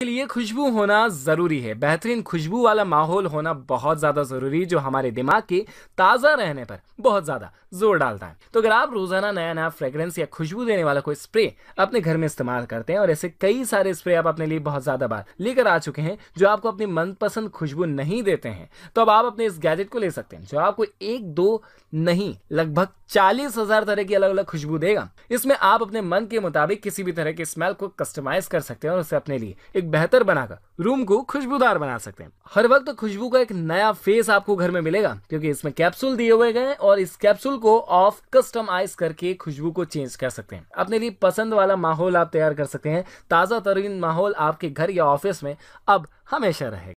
के लिए खुशबू होना ज़रूरी है बेहतरीन खुशबू वाला माहौल होना बहुत ज़्यादा ज़रूरी जो हमारे दिमाग के ताज़ा रहने पर बहुत ज़्यादा जोर डालता है तो अगर आप रोज़ाना नया नया फ्रेग्रेंस या खुशबू देने वाला कोई स्प्रे अपने घर में इस्तेमाल करते हैं और ऐसे कई सारे स्प्रे आप अपने लिए बहुत ज़्यादा बार लेकर आ चुके हैं जो आपको अपनी मनपसंद खुशबू नहीं देते हैं तो अब आप अपने इस गैजेट को ले सकते हैं जो आपको एक दो नहीं लगभग चालीस हजार तरह की अलग अलग खुशबू देगा इसमें आप अपने मन के मुताबिक किसी भी तरह के स्मेल को कस्टमाइज कर सकते हैं और उसे अपने लिए एक बेहतर बनाकर रूम को खुशबूदार बना सकते हैं हर वक्त खुशबू का एक नया फेस आपको घर में मिलेगा क्योंकि इसमें कैप्सूल दिए हुए गए और इस कैप्सूल को ऑफ कस्टमाइज करके खुशबू को चेंज कर सकते हैं अपने लिए पसंद वाला माहौल आप तैयार कर सकते हैं ताज़ा तरीन माहौल आपके घर या ऑफिस में अब हमेशा रहेगा